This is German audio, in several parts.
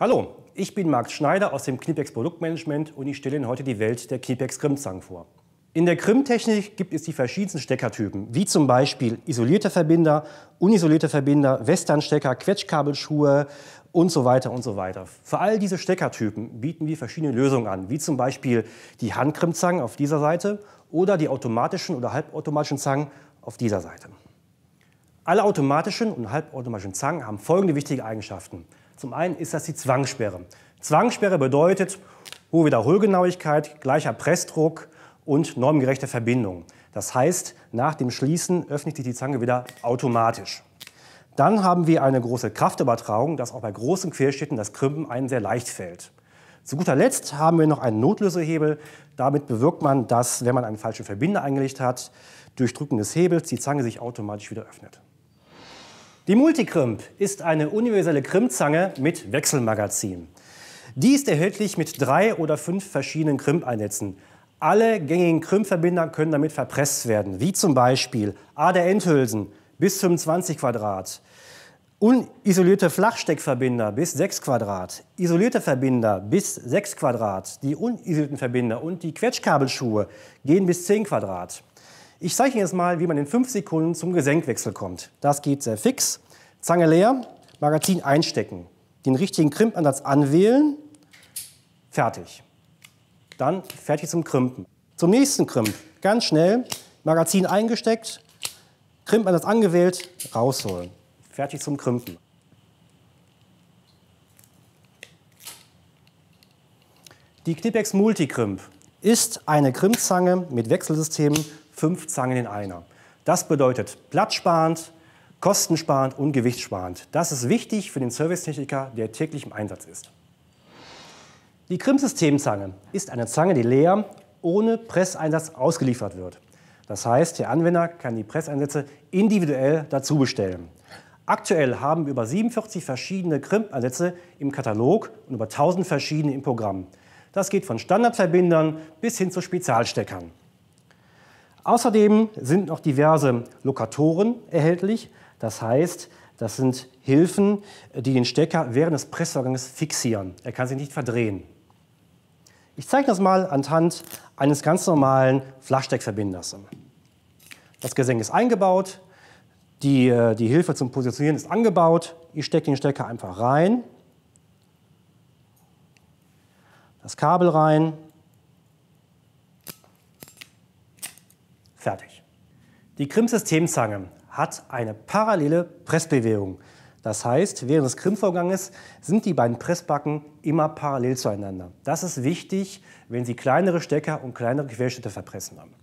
Hallo, ich bin Marc Schneider aus dem Knipex Produktmanagement und ich stelle Ihnen heute die Welt der Knipex Grimmzangen vor. In der Grimm-Technik gibt es die verschiedensten Steckertypen, wie zum Beispiel isolierte Verbinder, unisolierte Verbinder, Westernstecker, Quetschkabelschuhe und so weiter und so weiter. Für all diese Steckertypen bieten wir verschiedene Lösungen an, wie zum Beispiel die Handgrimmzangen auf dieser Seite oder die automatischen oder halbautomatischen Zangen auf dieser Seite. Alle automatischen und halbautomatischen Zangen haben folgende wichtige Eigenschaften. Zum einen ist das die Zwangssperre. Zwangssperre bedeutet hohe Wiederholgenauigkeit, gleicher Pressdruck und normgerechte Verbindung. Das heißt, nach dem Schließen öffnet sich die Zange wieder automatisch. Dann haben wir eine große Kraftübertragung, dass auch bei großen Querschnitten das Krümpen einem sehr leicht fällt. Zu guter Letzt haben wir noch einen Notlösehebel. Damit bewirkt man, dass, wenn man einen falschen Verbinder eingelegt hat, durch Drücken des Hebels die Zange sich automatisch wieder öffnet. Die Multicrimp ist eine universelle Crimpzange mit Wechselmagazin. Die ist erhältlich mit drei oder fünf verschiedenen Crimpeinsätzen. Alle gängigen Crimp-Verbinder können damit verpresst werden, wie zum Beispiel ADR-Endhülsen bis 25 Quadrat, unisolierte Flachsteckverbinder bis 6 Quadrat, isolierte Verbinder bis 6 Quadrat, die unisolierten Verbinder und die Quetschkabelschuhe gehen bis 10 Quadrat. Ich zeige Ihnen jetzt mal, wie man in 5 Sekunden zum Gesenkwechsel kommt. Das geht sehr fix Zange leer, Magazin einstecken, den richtigen Krimpansatz anwählen, fertig. Dann fertig zum Krimpen. Zum nächsten Krimp, ganz schnell, Magazin eingesteckt, Krimpansatz angewählt, rausholen. Fertig zum Krimpen. Die Knipex Multicrimp ist eine Krimpzange mit Wechselsystemen, fünf Zangen in einer. Das bedeutet platzsparend, kostensparend und gewichtssparend. Das ist wichtig für den Servicetechniker, der täglich im Einsatz ist. Die krimp ist eine Zange, die leer ohne Presseinsatz ausgeliefert wird. Das heißt, der Anwender kann die Presseinsätze individuell dazu bestellen. Aktuell haben wir über 47 verschiedene Krimp-Einsätze im Katalog und über 1000 verschiedene im Programm. Das geht von Standardverbindern bis hin zu Spezialsteckern. Außerdem sind noch diverse Lokatoren erhältlich, das heißt, das sind Hilfen, die den Stecker während des Pressvorganges fixieren. Er kann sich nicht verdrehen. Ich zeige das mal anhand eines ganz normalen Flachsteckverbinders. Das Gesenk ist eingebaut, die, äh, die Hilfe zum Positionieren ist angebaut. Ich stecke den Stecker einfach rein, das Kabel rein, fertig. Die Krimp-Systemzange hat eine parallele Pressbewegung. Das heißt, während des Krimpfvorganges sind die beiden Pressbacken immer parallel zueinander. Das ist wichtig, wenn Sie kleinere Stecker und kleinere Querschnitte verpressen haben.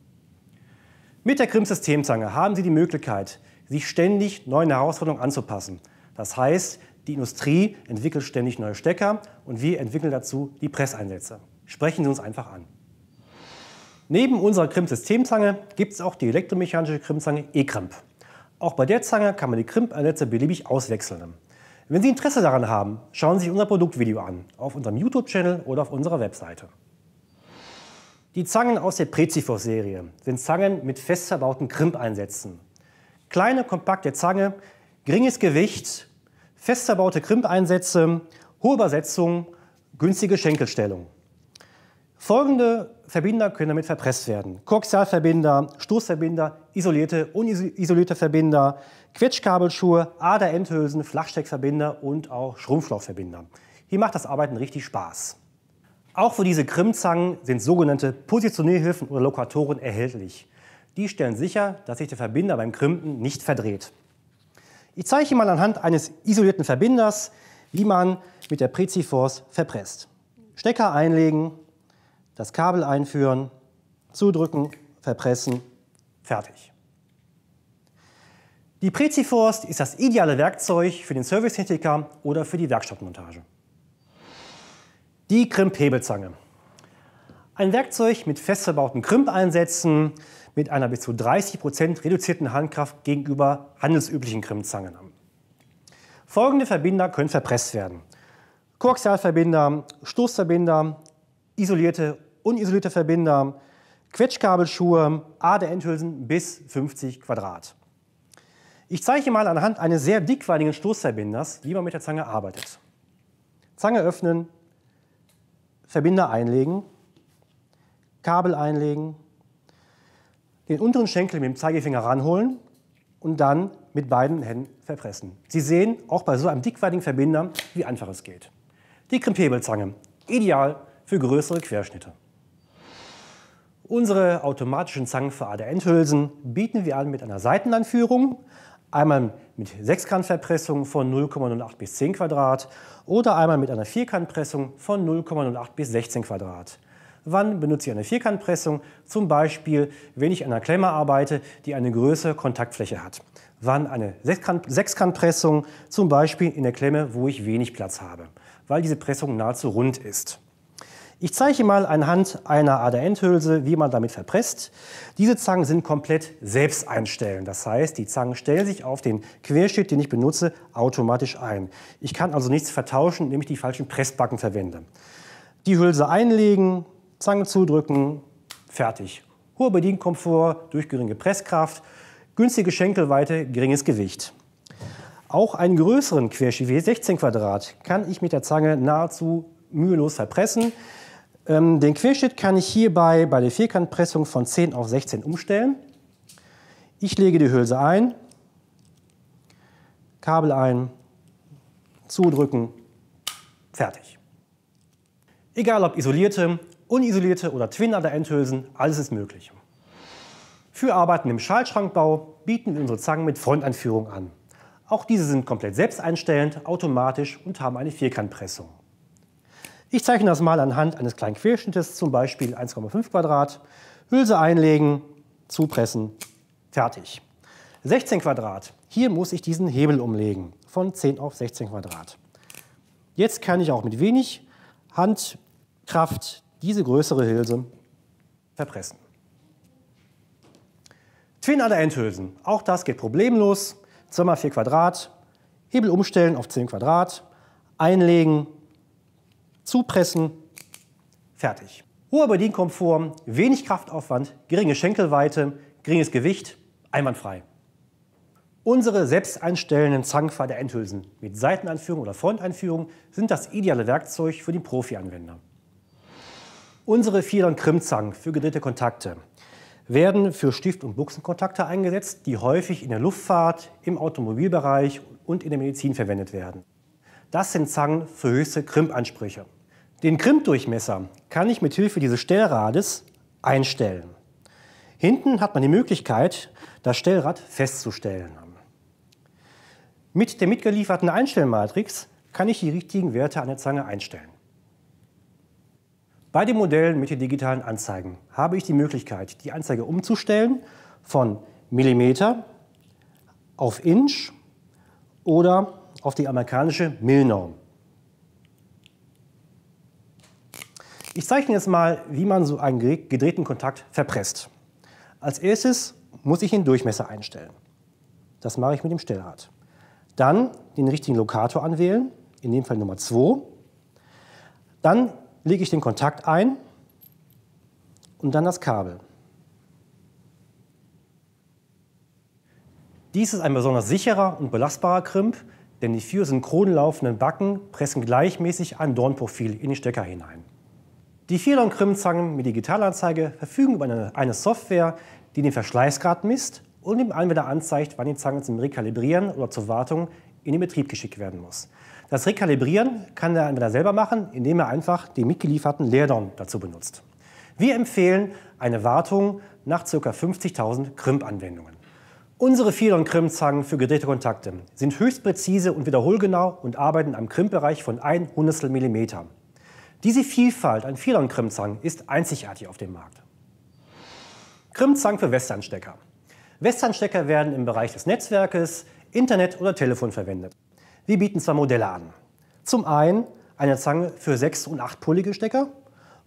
Mit der krimp haben Sie die Möglichkeit, sich ständig neuen Herausforderungen anzupassen. Das heißt, die Industrie entwickelt ständig neue Stecker und wir entwickeln dazu die Presseinsätze. Sprechen Sie uns einfach an. Neben unserer krimp gibt es auch die elektromechanische Krimpzange E-Krimp. e krimp auch bei der Zange kann man die Krimpeinsätze beliebig auswechseln. Wenn Sie Interesse daran haben, schauen Sie sich unser Produktvideo an, auf unserem YouTube-Channel oder auf unserer Webseite. Die Zangen aus der Prezifos-Serie sind Zangen mit fest verbauten Krimpeinsätzen. Kleine, kompakte Zange, geringes Gewicht, fest verbaute Krimpeinsätze, hohe Übersetzung, günstige Schenkelstellung. Folgende Verbinder können damit verpresst werden. Koaxialverbinder, Stoßverbinder, isolierte, unisolierte Verbinder, Quetschkabelschuhe, Ader-Endhülsen, Flachsteckverbinder und auch Schrumpflaufverbinder. Hier macht das Arbeiten richtig Spaß. Auch für diese Krimmzangen sind sogenannte Positionierhilfen oder Lokatoren erhältlich. Die stellen sicher, dass sich der Verbinder beim Krimpen nicht verdreht. Ich zeige Ihnen mal anhand eines isolierten Verbinders, wie man mit der Preziforce verpresst. Stecker einlegen, das Kabel einführen, zudrücken, verpressen, fertig. Die Preziforst ist das ideale Werkzeug für den Servicetechniker oder für die Werkstattmontage. Die Krimphebelzange. Ein Werkzeug mit fest verbauten Krimpeinsätzen mit einer bis zu 30% reduzierten Handkraft gegenüber handelsüblichen Krimpzangen. Folgende Verbinder können verpresst werden. Koaxialverbinder, Stoßverbinder, isolierte, unisolierte Verbinder, Quetschkabelschuhe, ADN-Hülsen bis 50 Quadrat. Ich zeige mal anhand eines sehr dickweiligen Stoßverbinders, wie man mit der Zange arbeitet. Zange öffnen, Verbinder einlegen, Kabel einlegen, den unteren Schenkel mit dem Zeigefinger ranholen und dann mit beiden Händen verpressen. Sie sehen, auch bei so einem dickweiligen Verbinder, wie einfach es geht. Die Krimpebelzange, ideal für größere Querschnitte. Unsere automatischen Zangen für ADN-Hülsen bieten wir an mit einer Seitenanführung, einmal mit Sechskantverpressung von 0,08 bis 10 Quadrat oder einmal mit einer Vierkantpressung von 0,08 bis 16 Quadrat. Wann benutze ich eine Vierkantpressung? Zum Beispiel, wenn ich an einer Klemme arbeite, die eine größere Kontaktfläche hat. Wann eine Sechskant Sechskantpressung? Zum Beispiel in der Klemme, wo ich wenig Platz habe, weil diese Pressung nahezu rund ist. Ich zeige mal anhand einer ADN-Hülse, wie man damit verpresst. Diese Zangen sind komplett selbst einstellen. Das heißt, die Zangen stellen sich auf den Querschnitt, den ich benutze, automatisch ein. Ich kann also nichts vertauschen, nämlich die falschen Pressbacken verwende. Die Hülse einlegen, Zange zudrücken, fertig. Hoher Bedienkomfort durch geringe Presskraft, günstige Schenkelweite, geringes Gewicht. Auch einen größeren Querschnitt, 16 Quadrat, kann ich mit der Zange nahezu mühelos verpressen. Ähm, den Querschnitt kann ich hierbei bei der Vierkantpressung von 10 auf 16 umstellen. Ich lege die Hülse ein, Kabel ein, zudrücken, fertig. Egal ob isolierte, unisolierte oder twin ader endhülsen alles ist möglich. Für Arbeiten im Schaltschrankbau bieten wir unsere Zangen mit Frontanführung an. Auch diese sind komplett selbsteinstellend, automatisch und haben eine Vierkantpressung. Ich zeichne das mal anhand eines kleinen Querschnittes, zum Beispiel 1,5 Quadrat. Hülse einlegen, zupressen, fertig. 16 Quadrat. Hier muss ich diesen Hebel umlegen, von 10 auf 16 Quadrat. Jetzt kann ich auch mit wenig Handkraft diese größere Hülse verpressen. Twin-Adder-Endhülsen. Auch das geht problemlos. 2 mal 4 Quadrat. Hebel umstellen auf 10 Quadrat. Einlegen, zupressen, fertig. Hoher Bedienkomfort, wenig Kraftaufwand, geringe Schenkelweite, geringes Gewicht, einwandfrei. Unsere selbst einstellenden Zankpfade der Endhülsen mit Seitenanführung oder Fronteinführung sind das ideale Werkzeug für die Profi-Anwender. Unsere Federn Krimmzangen für gedrehte Kontakte werden für Stift- und Buchsenkontakte eingesetzt, die häufig in der Luftfahrt, im Automobilbereich und in der Medizin verwendet werden. Das sind Zangen für höchste Krimpansprüche. Den Krimpdurchmesser kann ich mit Hilfe dieses Stellrades einstellen. Hinten hat man die Möglichkeit, das Stellrad festzustellen. Mit der mitgelieferten Einstellmatrix kann ich die richtigen Werte an der Zange einstellen. Bei den Modellen mit den digitalen Anzeigen habe ich die Möglichkeit, die Anzeige umzustellen von Millimeter auf Inch oder auf die amerikanische Millnorm. Ich zeichne jetzt mal, wie man so einen gedrehten Kontakt verpresst. Als erstes muss ich den Durchmesser einstellen. Das mache ich mit dem Stellrad. Dann den richtigen Lokator anwählen, in dem Fall Nummer 2. Dann lege ich den Kontakt ein und dann das Kabel. Dies ist ein besonders sicherer und belastbarer Krimp, denn die vier synchron laufenden Backen pressen gleichmäßig ein Dornprofil in die Stecker hinein. Die Fehler- und Krümmzangen mit Digitalanzeige verfügen über eine, Software, die den Verschleißgrad misst und dem Anwender anzeigt, wann die Zange zum Rekalibrieren oder zur Wartung in den Betrieb geschickt werden muss. Das Rekalibrieren kann der Anwender selber machen, indem er einfach den mitgelieferten Leerdom dazu benutzt. Wir empfehlen eine Wartung nach ca. 50.000 Crimp-Anwendungen. Unsere Fehler- und crimp für gedrehte Kontakte sind höchst präzise und wiederholgenau und arbeiten am Crimp-Bereich von 1 Hundertstel Millimeter. Diese Vielfalt an Fehlern Krimzang ist einzigartig auf dem Markt. Krimzang für Westernstecker. Westernstecker werden im Bereich des Netzwerkes, Internet oder Telefon verwendet. Wir bieten zwei Modelle an. Zum einen eine Zange für 6- und 8-polige Stecker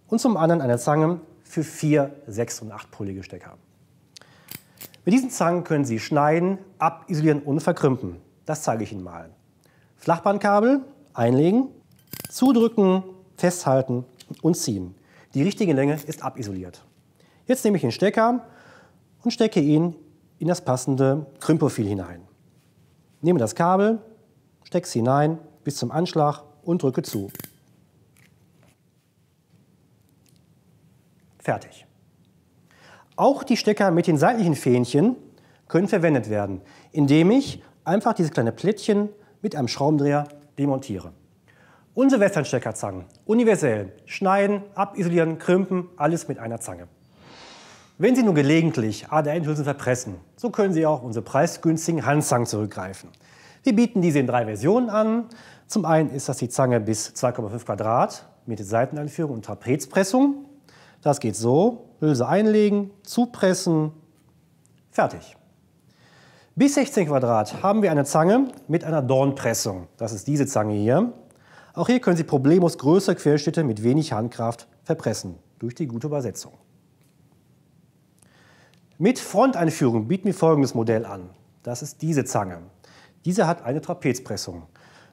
und zum anderen eine Zange für 4, 6- und 8-polige Stecker. Mit diesen Zangen können Sie schneiden, abisolieren und verkrümpen. Das zeige ich Ihnen mal. Flachbandkabel einlegen, zudrücken festhalten und ziehen. Die richtige Länge ist abisoliert. Jetzt nehme ich den Stecker und stecke ihn in das passende Krümmprofil hinein. Nehme das Kabel, stecke es hinein bis zum Anschlag und drücke zu. Fertig. Auch die Stecker mit den seitlichen Fähnchen können verwendet werden, indem ich einfach dieses kleine Plättchen mit einem Schraubendreher demontiere. Unsere Westernsteckerzangen, universell, schneiden, abisolieren, krümpen, alles mit einer Zange. Wenn Sie nur gelegentlich ADN-Hülsen verpressen, so können Sie auch unsere preisgünstigen Handzangen zurückgreifen. Wir bieten diese in drei Versionen an. Zum einen ist das die Zange bis 2,5 Quadrat mit Seitenanführung und Trapezpressung. Das geht so, Hülse einlegen, zupressen, fertig. Bis 16 Quadrat haben wir eine Zange mit einer Dornpressung. Das ist diese Zange hier. Auch hier können Sie problemlos größere Querschnitte mit wenig Handkraft verpressen, durch die gute Übersetzung. Mit Fronteinführung bieten wir folgendes Modell an. Das ist diese Zange. Diese hat eine Trapezpressung.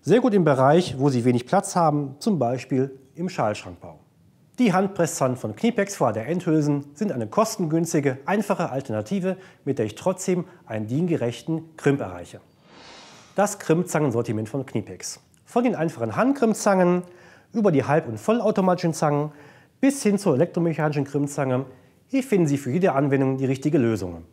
Sehr gut im Bereich, wo Sie wenig Platz haben, zum Beispiel im Schalschrankbau. Die Handpresszangen von Knipex vor der Endhülsen sind eine kostengünstige, einfache Alternative, mit der ich trotzdem einen diengerechten Krimp erreiche. Das Krimp-Zangensortiment von Knipex von den einfachen Handgrimmzangen über die halb- und vollautomatischen Zangen bis hin zur elektromechanischen Grimmzange. Hier finden Sie für jede Anwendung die richtige Lösung.